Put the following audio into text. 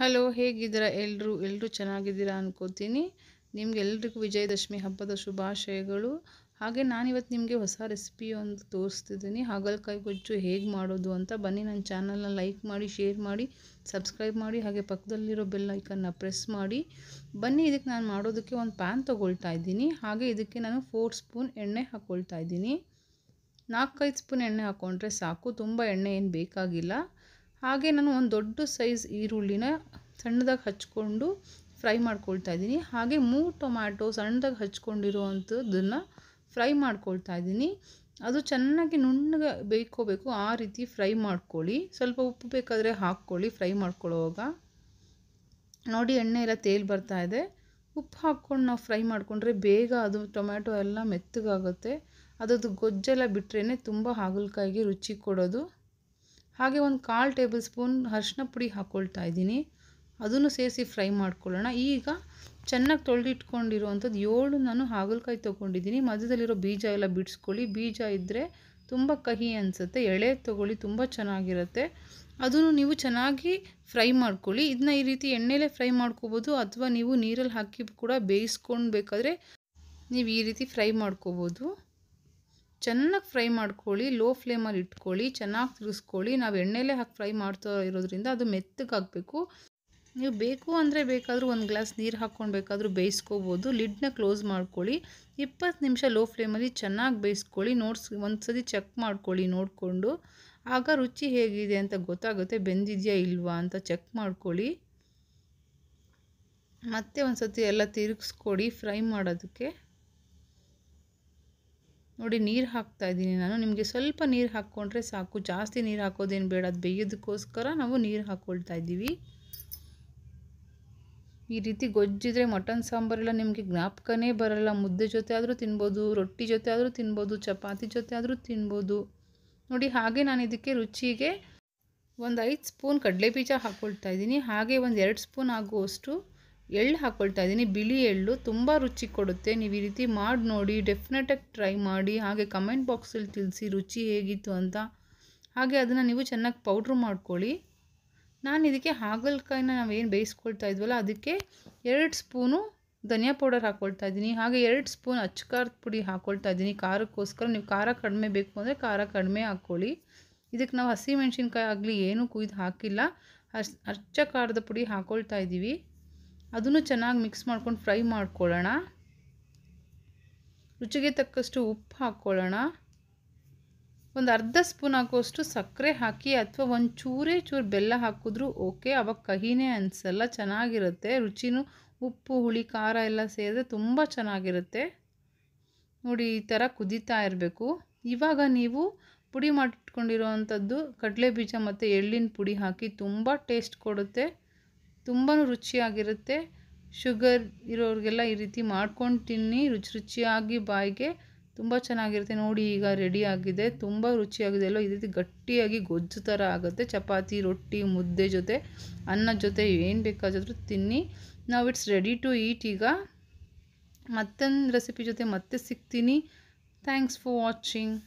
hello ಹೇಗಿದ್ದೀರಾ ಎಲ್ಲರೂ ಎಲ್ಲರೂ ಚೆನ್ನಾಗಿದ್ದೀರಾ ಅನ್ಕೋತೀನಿ ನಿಮಗೆಲ್ರಿಗೂ ವಿಜಯದಶಮಿ ಹಬ್ಬದ ಶುಭಾಶಯಗಳು ಹಾಗೆ ನಾನಿವತ್ತು ನಿಮಗೆ ಹೊಸ ರೆಸಿಪಿ ಒಂದು ತೋರಿಸ್ತಿದ್ದೀನಿ ಹಾಗಲ್ಕಾಯಿ ಗೊಜ್ಜು ಹೇಗೆ ಮಾಡೋದು ಅಂತ ಬನ್ನಿ ನನ್ನ ಚಾನಲ್ನ ಲೈಕ್ ಮಾಡಿ ಶೇರ್ ಮಾಡಿ ಸಬ್ಸ್ಕ್ರೈಬ್ ಮಾಡಿ ಹಾಗೆ ಪಕ್ಕದಲ್ಲಿರೋ ಬೆಲ್ ಐಕನ್ನ ಪ್ರೆಸ್ ಮಾಡಿ ಬನ್ನಿ ಇದಕ್ಕೆ ನಾನು ಮಾಡೋದಕ್ಕೆ ಒಂದು ಪ್ಯಾನ್ ತೊಗೊಳ್ತಾ ಇದ್ದೀನಿ ಹಾಗೆ ಇದಕ್ಕೆ ನಾನು ಫೋರ್ ಸ್ಪೂನ್ ಎಣ್ಣೆ ಹಾಕ್ಕೊಳ್ತಾ ಇದ್ದೀನಿ ನಾಲ್ಕೈದು ಸ್ಪೂನ್ ಎಣ್ಣೆ ಹಾಕ್ಕೊಂಡ್ರೆ ಸಾಕು ತುಂಬ ಎಣ್ಣೆ ಏನು ಬೇಕಾಗಿಲ್ಲ ಹಾಗೆ ನಾನು ಒಂದು ದೊಡ್ಡ ಸೈಜ್ ಈರುಳ್ಳಿನ ಸಣ್ಣದಾಗಿ ಹಚ್ಕೊಂಡು ಫ್ರೈ ಮಾಡ್ಕೊಳ್ತಾ ಇದ್ದೀನಿ ಹಾಗೆ ಮೂರು ಟೊಮ್ಯಾಟೊ ಸಣ್ಣದಾಗಿ ಹಚ್ಕೊಂಡಿರುವಂಥದ್ದನ್ನು ಫ್ರೈ ಮಾಡ್ಕೊಳ್ತಾ ಇದ್ದೀನಿ ಅದು ಚೆನ್ನಾಗಿ ನುಣ್ಣಗೆ ಬೇಯ್ಕೋಬೇಕು ಆ ರೀತಿ ಫ್ರೈ ಮಾಡ್ಕೊಳ್ಳಿ ಸ್ವಲ್ಪ ಉಪ್ಪು ಬೇಕಾದರೆ ಹಾಕ್ಕೊಳ್ಳಿ ಫ್ರೈ ಮಾಡ್ಕೊಳ್ಳೋವಾಗ ನೋಡಿ ಎಣ್ಣೆ ಎಲ್ಲ ತೇಲ್ ಬರ್ತಾ ಇದೆ ಉಪ್ಪು ಹಾಕ್ಕೊಂಡು ನಾವು ಫ್ರೈ ಮಾಡಿಕೊಂಡ್ರೆ ಬೇಗ ಅದು ಟೊಮ್ಯಾಟೊ ಎಲ್ಲ ಮೆತ್ತಗಾಗುತ್ತೆ ಅದದು ಗೊಜ್ಜೆಲ್ಲ ಬಿಟ್ರೇ ತುಂಬ ಹಾಗಲಕಾಯಿಗೆ ರುಚಿ ಕೊಡೋದು ಹಾಗೆ ಒಂದು ಕಾಲು ಟೇಬಲ್ ಸ್ಪೂನ್ ಅರಿಶಿನ ಪುಡಿ ಹಾಕ್ಕೊಳ್ತಾ ಇದ್ದೀನಿ ಅದನ್ನು ಸೇರಿಸಿ ಫ್ರೈ ಮಾಡ್ಕೊಳ್ಳೋಣ ಈಗ ಚೆನ್ನಾಗಿ ತೊಳೆದಿಟ್ಕೊಂಡಿರುವಂಥದ್ದು ಏಳು ನಾನು ಹಾಗಲಕಾಯಿ ತೊಗೊಂಡಿದ್ದೀನಿ ಮಧ್ಯದಲ್ಲಿರೋ ಬೀಜ ಎಲ್ಲ ಬಿಡಿಸ್ಕೊಳ್ಳಿ ಬೀಜ ಇದ್ದರೆ ತುಂಬ ಕಹಿ ಅನಿಸುತ್ತೆ ಎಳೆ ತೊಗೊಳ್ಳಿ ತುಂಬ ಚೆನ್ನಾಗಿರುತ್ತೆ ಅದನ್ನು ನೀವು ಚೆನ್ನಾಗಿ ಫ್ರೈ ಮಾಡ್ಕೊಳ್ಳಿ ಇದನ್ನ ಈ ರೀತಿ ಎಣ್ಣೆಲೇ ಫ್ರೈ ಮಾಡ್ಕೋಬೋದು ಅಥವಾ ನೀವು ನೀರಲ್ಲಿ ಹಾಕಿ ಕೂಡ ಬೇಯಿಸ್ಕೊಳ್ಬೇಕಾದ್ರೆ ನೀವು ಈ ರೀತಿ ಫ್ರೈ ಮಾಡ್ಕೋಬೋದು ಚೆನ್ನಾಗಿ ಫ್ರೈ ಮಾಡ್ಕೊಳ್ಳಿ ಲೋ ಫ್ಲೇಮಲ್ಲಿ ಇಟ್ಕೊಳ್ಳಿ ಚೆನ್ನಾಗಿ ತಿರುಗಿಸ್ಕೊಳ್ಳಿ ನಾವು ಎಣ್ಣೆಲೇ ಹಾಕಿ ಫ್ರೈ ಮಾಡ್ತಾ ಇರೋದ್ರಿಂದ ಅದು ಮೆತ್ತಗಾಗಬೇಕು ನೀವು ಬೇಕು ಅಂದರೆ ಬೇಕಾದರೂ ಒಂದು ಗ್ಲಾಸ್ ನೀರು ಹಾಕ್ಕೊಂಡು ಬೇಕಾದರೂ ಬೇಯಿಸ್ಕೋಬೋದು ಲಿಡ್ನ ಕ್ಲೋಸ್ ಮಾಡ್ಕೊಳ್ಳಿ ಇಪ್ಪತ್ತು ನಿಮಿಷ ಲೋ ಫ್ಲೇಮಲ್ಲಿ ಚೆನ್ನಾಗಿ ಬೇಯಿಸ್ಕೊಳ್ಳಿ ನೋಡ್ಸ್ ಒಂದು ಸತಿ ಚೆಕ್ ಮಾಡ್ಕೊಳ್ಳಿ ನೋಡಿಕೊಂಡು ಆಗ ರುಚಿ ಹೇಗಿದೆ ಅಂತ ಗೊತ್ತಾಗುತ್ತೆ ಬೆಂದಿದೆಯಾ ಇಲ್ವಾ ಅಂತ ಚೆಕ್ ಮಾಡ್ಕೊಳ್ಳಿ ಮತ್ತೆ ಒಂದು ಸತಿ ಎಲ್ಲ ತಿರುಗಿಸ್ಕೊಡಿ ಫ್ರೈ ಮಾಡೋದಕ್ಕೆ ನೋಡಿ ನೀರು ಹಾಕ್ತಾ ಇದ್ದೀನಿ ನಾನು ನಿಮಗೆ ಸ್ವಲ್ಪ ನೀರು ಹಾಕ್ಕೊಂಡ್ರೆ ಸಾಕು ಜಾಸ್ತಿ ನೀರು ಹಾಕೋದೇನು ಬೇಡ ಅದು ಬೇಯೋದಕ್ಕೋಸ್ಕರ ನಾವು ನೀರು ಹಾಕ್ಕೊಳ್ತಾ ಇದ್ದೀವಿ ಈ ರೀತಿ ಗೊಜ್ಜಿದ್ರೆ ಮಟನ್ ಸಾಂಬಾರೆಲ್ಲ ನಿಮಗೆ ಜ್ಞಾಪಕನೇ ಬರಲ್ಲ ಮುದ್ದೆ ಜೊತೆ ಆದರೂ ತಿನ್ಬೋದು ರೊಟ್ಟಿ ಜೊತೆ ಆದರೂ ತಿನ್ಬೋದು ಚಪಾತಿ ಜೊತೆ ಆದರೂ ತಿನ್ಬೋದು ನೋಡಿ ಹಾಗೆ ನಾನು ಇದಕ್ಕೆ ರುಚಿಗೆ ಒಂದು ಐದು ಸ್ಪೂನ್ ಕಡಲೆ ಬೀಜ ಹಾಕ್ಕೊಳ್ತಾ ಇದ್ದೀನಿ ಹಾಗೆ ಒಂದು ಎರಡು ಸ್ಪೂನ್ ಆಗುವಷ್ಟು ಎಳ್ಳು ಹಾಕ್ಕೊಳ್ತಾ ಇದ್ದೀನಿ ಬಿಳಿ ಎಳ್ಳು ತುಂಬ ರುಚಿ ಕೊಡುತ್ತೆ ನೀವು ಈ ರೀತಿ ಮಾಡಿ ನೋಡಿ ಡೆಫಿನೆಟಾಗಿ ಟ್ರೈ ಮಾಡಿ ಹಾಗೆ ಕಮೆಂಟ್ ಬಾಕ್ಸಲ್ಲಿ ತಿಳಿಸಿ ರುಚಿ ಹೇಗಿತ್ತು ಅಂತ ಹಾಗೆ ಅದನ್ನು ನೀವು ಚೆನ್ನಾಗಿ ಪೌಡ್ರ್ ಮಾಡ್ಕೊಳ್ಳಿ ನಾನು ಇದಕ್ಕೆ ನಾವು ನಾವೇನು ಬೇಯಿಸ್ಕೊಳ್ತಾ ಇದ್ವಲ್ಲ ಅದಕ್ಕೆ ಎರಡು ಸ್ಪೂನು ಧನಿಯಾ ಪೌಡರ್ ಹಾಕ್ಕೊಳ್ತಾ ಇದ್ದೀನಿ ಹಾಗೆ ಎರಡು ಸ್ಪೂನ್ ಅಚ್ಚ ಖಾರದ ಪುಡಿ ಹಾಕ್ಕೊಳ್ತಾ ಇದ್ದೀನಿ ಖಾರಕ್ಕೋಸ್ಕರ ನೀವು ಖಾರ ಕಡಿಮೆ ಬೇಕು ಅಂದರೆ ಖಾರ ಕಡಿಮೆ ಹಾಕ್ಕೊಳ್ಳಿ ಇದಕ್ಕೆ ನಾವು ಹಸಿ ಆಗಲಿ ಏನೂ ಕುಯ್ದು ಹಾಕಿಲ್ಲ ಹಸ್ ಅಚ್ಚ ಖಾರದ ಪುಡಿ ಹಾಕ್ಕೊಳ್ತಾ ಇದ್ದೀವಿ ಅದನ್ನು ಚೆನ್ನಾಗಿ ಮಿಕ್ಸ್ ಮಾಡ್ಕೊಂಡು ಫ್ರೈ ಮಾಡ್ಕೊಳ್ಳೋಣ ರುಚಿಗೆ ತಕ್ಕಷ್ಟು ಉಪ್ಪು ಹಾಕ್ಕೊಳ್ಳೋಣ ಒಂದು ಅರ್ಧ ಸ್ಪೂನ್ ಹಾಕೋಷ್ಟು ಸಕ್ಕರೆ ಹಾಕಿ ಅಥವಾ ಒಂದು ಚೂರೇ ಚೂರು ಬೆಲ್ಲ ಹಾಕಿದ್ರೂ ಓಕೆ ಅವಾಗ ಕಹಿನೇ ಅನಿಸಲ್ಲ ಚೆನ್ನಾಗಿರುತ್ತೆ ರುಚಿನೂ ಉಪ್ಪು ಹುಳಿ ಖಾರ ಎಲ್ಲ ಸೇರಿದ್ರೆ ತುಂಬ ಚೆನ್ನಾಗಿರುತ್ತೆ ನೋಡಿ ಈ ಥರ ಕುದೀತಾ ಇರಬೇಕು ಇವಾಗ ನೀವು ಪುಡಿ ಮಾಡಿಟ್ಕೊಂಡಿರೋವಂಥದ್ದು ಕಡಲೆ ಬೀಜ ಮತ್ತು ಎಳ್ಳಿನ ಪುಡಿ ಹಾಕಿ ತುಂಬ ಟೇಸ್ಟ್ ಕೊಡುತ್ತೆ ತುಂಬಾ ರುಚಿಯಾಗಿರುತ್ತೆ ಶುಗರ್ ಇರೋರಿಗೆಲ್ಲ ಈ ರೀತಿ ಮಾಡ್ಕೊಂಡು ತಿನ್ನಿ ರುಚಿ ರುಚಿಯಾಗಿ ಬಾಯಿಗೆ ತುಂಬ ಚೆನ್ನಾಗಿರುತ್ತೆ ನೋಡಿ ಈಗ ರೆಡಿ ಆಗಿದೆ ತುಂಬ ರುಚಿಯಾಗಿದೆ ಎಲ್ಲ ಈ ರೀತಿ ಗಟ್ಟಿಯಾಗಿ ಗೊಜ್ಜು ಥರ ಆಗುತ್ತೆ ಚಪಾತಿ ರೊಟ್ಟಿ ಮುದ್ದೆ ಜೊತೆ ಅನ್ನ ಜೊತೆ ಏನು ಬೇಕಾದರೂ ತಿನ್ನಿ ನಾವು ಇಟ್ಸ್ ರೆಡಿ ಟು ಈಟ್ ಈಗ ಮತ್ತೊಂದು ರೆಸಿಪಿ ಜೊತೆ ಮತ್ತೆ ಸಿಗ್ತೀನಿ ಥ್ಯಾಂಕ್ಸ್ ಫಾರ್ ವಾಚಿಂಗ್